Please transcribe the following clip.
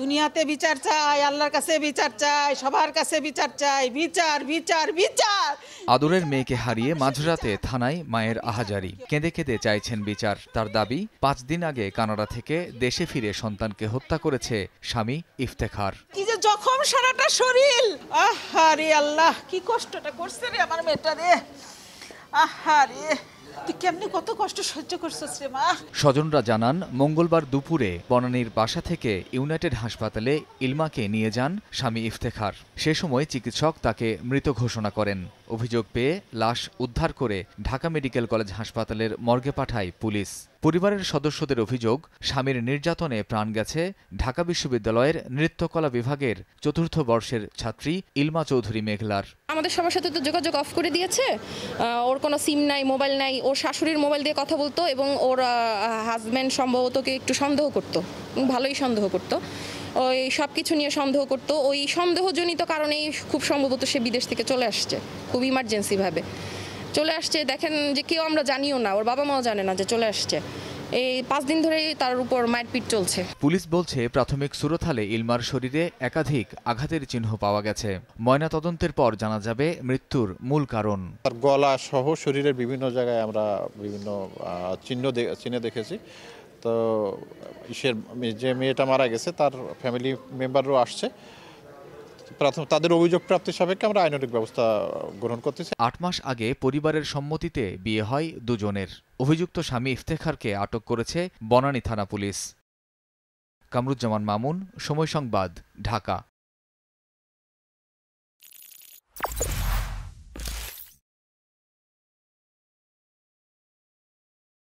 দুনিয়াতে বিচার চাই আল্লাহর কাছে বিচার চাই সবার কাছে বিচার চাই বিচার বিচার বিচার আদরের মেয়েকে হারিয়ে মাঝরাতে থানায় মায়ের আহাজারি কেঁদে কেঁদে চাইছেন বিচার তার দাবি পাঁচ দিন আগে কানাডা থেকে দেশে ফিরে সন্তানকে হত্যা করেছে স্বামী ইফতেখার কি যে জখম সারাটা শরীর আহারে আল্লাহ কি কষ্টটা করছে রে আমার মেয়েটা রে আহারে স্বজনরা জানান মঙ্গলবার দুপুরে বনানীর বাসা থেকে ইউনাইটেড হাসপাতালে ইলমাকে নিয়ে যান স্বামী ইফতেখার সে সময় চিকিৎসক তাকে মৃত ঘোষণা করেন অভিযোগ পেয়ে লাশ উদ্ধার করে ঢাকা মেডিকেল কলেজ হাসপাতালের মর্গে পাঠায় পুলিশ পরিবারের সদস্যদের অভিযোগ স্বামীর নির্যাতনে প্রাণ গেছে ঢাকা বিশ্ববিদ্যালয়ের নৃত্যকলা বিভাগের চতুর্থ বর্ষের ছাত্রী ইলমা চৌধুরী মেঘলার আমাদের সবার সাথে তো যোগাযোগ অফ করে দিয়েছে ওর কোনো সিম নাই মোবাইল নাই ওর শাশুড়ির মোবাইল দিয়ে কথা বলতো এবং ওর হাজব্যান্ড সম্ভবত একটু সন্দেহ করতো ভালোই সন্দেহ করতো ওই সব কিছু নিয়ে সন্দেহ করতো ওই সন্দেহজনিত কারণেই খুব সম্ভবত সে বিদেশ থেকে চলে আসছে খুব ইমার্জেন্সিভাবে চলে আসছে দেখেন যে কেউ আমরা জানিও না ওর বাবা মাও জানে না যে চলে আসছে এই পাঁচ দিন ধরেই তার উপর মারপিট চলছে পুলিশ বলছে প্রাথমিক সুরথালে ইলমার শরীরে একাধিক আঘাতের চিহ্ন পাওয়া গেছে ময়না তদন্তের পর জানা যাবে মৃত্যুর মূল কারণ তার গলা সহ শরীরের বিভিন্ন জায়গায় আমরা বিভিন্ন চিহ্ন চিহ্নে দেখেছি তো ইসের যে মেয়েটা মারা গেছে তার ফ্যামিলি মেম্বারও আসছে তাদের অভিযোগ প্রাপ্তি সাপেক্ষে আমরা আইনানুক ব্যবস্থা গ্রহণ করতেছি আট মাস আগে পরিবারের সম্মতিতে বিয়ে হয় দুজনের অভিযুক্ত স্বামী ইফতেখারকে আটক করেছে বনানী থানা পুলিশ কামরুজ্জামান মামুন সময় সংবাদ ঢাকা